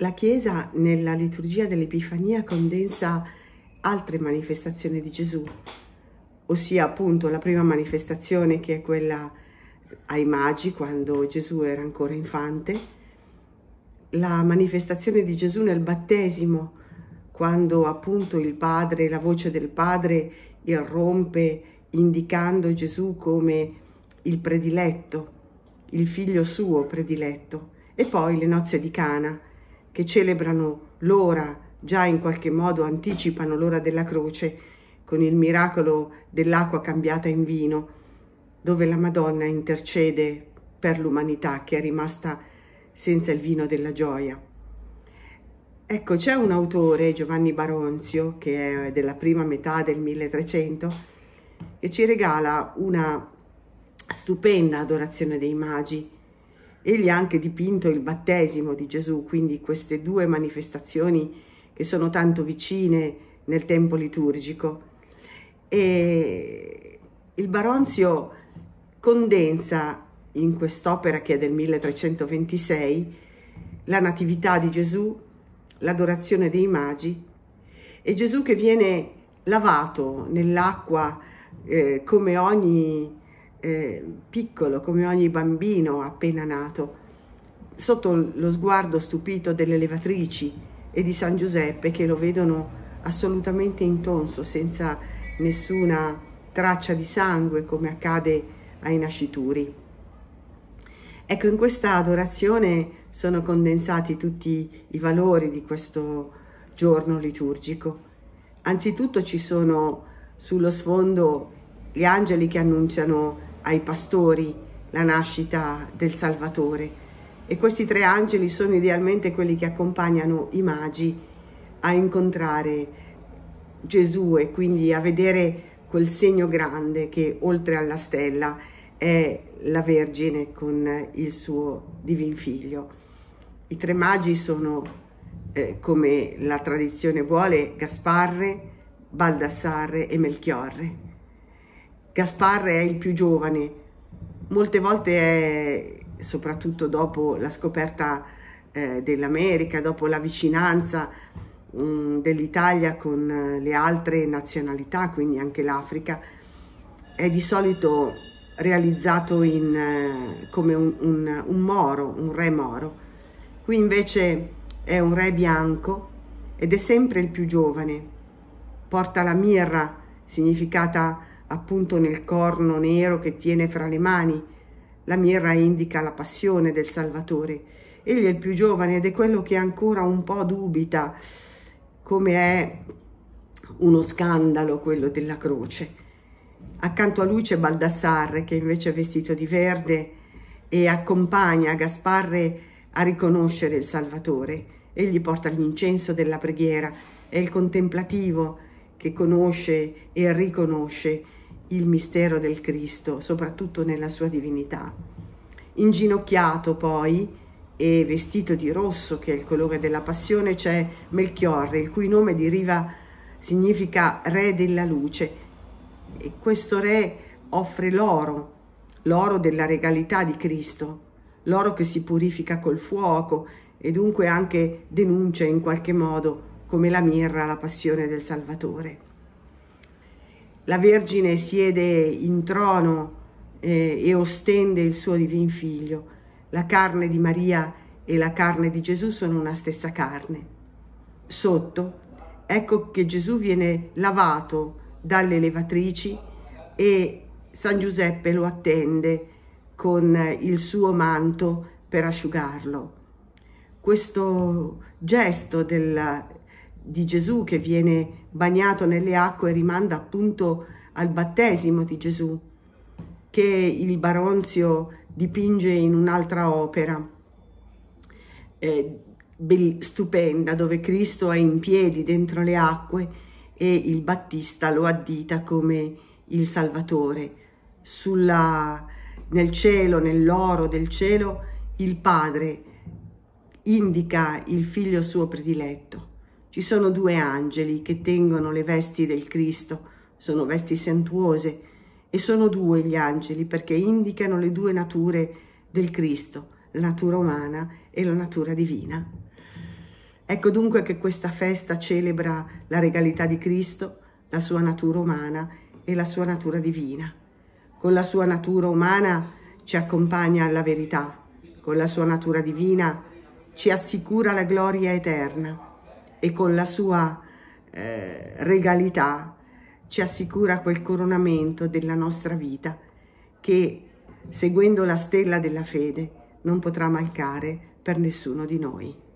la Chiesa nella liturgia dell'Epifania condensa altre manifestazioni di Gesù, ossia appunto la prima manifestazione che è quella ai magi quando Gesù era ancora infante, la manifestazione di Gesù nel battesimo, quando appunto il Padre, la voce del Padre irrompe indicando Gesù come il prediletto, il figlio suo prediletto, e poi le nozze di Cana, che celebrano l'ora, già in qualche modo anticipano l'ora della croce con il miracolo dell'acqua cambiata in vino, dove la Madonna intercede per l'umanità che è rimasta senza il vino della gioia. Ecco, c'è un autore, Giovanni Baronzio, che è della prima metà del 1300, che ci regala una stupenda adorazione dei magi, Egli ha anche dipinto il battesimo di Gesù, quindi queste due manifestazioni che sono tanto vicine nel tempo liturgico. E il Baronzio condensa in quest'opera che è del 1326 la Natività di Gesù, l'adorazione dei magi e Gesù che viene lavato nell'acqua eh, come ogni eh, piccolo come ogni bambino appena nato, sotto lo sguardo stupito delle levatrici e di San Giuseppe che lo vedono assolutamente intonso, senza nessuna traccia di sangue come accade ai nascituri. Ecco, in questa adorazione sono condensati tutti i valori di questo giorno liturgico. Anzitutto ci sono sullo sfondo gli angeli che annunciano ai pastori la nascita del Salvatore e questi tre angeli sono idealmente quelli che accompagnano i magi a incontrare Gesù e quindi a vedere quel segno grande che oltre alla stella è la Vergine con il suo divin figlio. I tre magi sono, eh, come la tradizione vuole, Gasparre, Baldassarre e Melchiorre. Gaspar è il più giovane, molte volte è, soprattutto dopo la scoperta eh, dell'America, dopo la vicinanza mm, dell'Italia con eh, le altre nazionalità, quindi anche l'Africa, è di solito realizzato in, eh, come un, un, un moro, un re moro. Qui invece è un re bianco ed è sempre il più giovane. Porta la mirra, significata appunto nel corno nero che tiene fra le mani. La mirra indica la passione del Salvatore. Egli è il più giovane ed è quello che ancora un po' dubita, come è uno scandalo quello della croce. Accanto a lui c'è Baldassarre che invece è vestito di verde e accompagna Gasparre a riconoscere il Salvatore. Egli porta l'incenso della preghiera, è il contemplativo che conosce e riconosce il mistero del Cristo, soprattutto nella sua divinità. Inginocchiato poi e vestito di rosso, che è il colore della passione, c'è Melchiorre, il cui nome deriva, significa re della luce. E questo re offre l'oro, l'oro della regalità di Cristo, l'oro che si purifica col fuoco e dunque anche denuncia in qualche modo, come la mirra, la passione del Salvatore la Vergine siede in trono eh, e ostende il suo divin figlio. La carne di Maria e la carne di Gesù sono una stessa carne. Sotto, ecco che Gesù viene lavato dalle levatrici e San Giuseppe lo attende con il suo manto per asciugarlo. Questo gesto della di Gesù che viene bagnato nelle acque rimanda appunto al battesimo di Gesù che il Baronzio dipinge in un'altra opera eh, stupenda dove Cristo è in piedi dentro le acque e il Battista lo addita come il Salvatore. Sulla, nel cielo, nell'oro del cielo, il Padre indica il figlio suo prediletto. Ci sono due angeli che tengono le vesti del Cristo, sono vesti sentuose, e sono due gli angeli perché indicano le due nature del Cristo, la natura umana e la natura divina. Ecco dunque che questa festa celebra la regalità di Cristo, la sua natura umana e la sua natura divina. Con la sua natura umana ci accompagna alla verità, con la sua natura divina ci assicura la gloria eterna e con la sua eh, regalità ci assicura quel coronamento della nostra vita che, seguendo la stella della fede, non potrà mancare per nessuno di noi.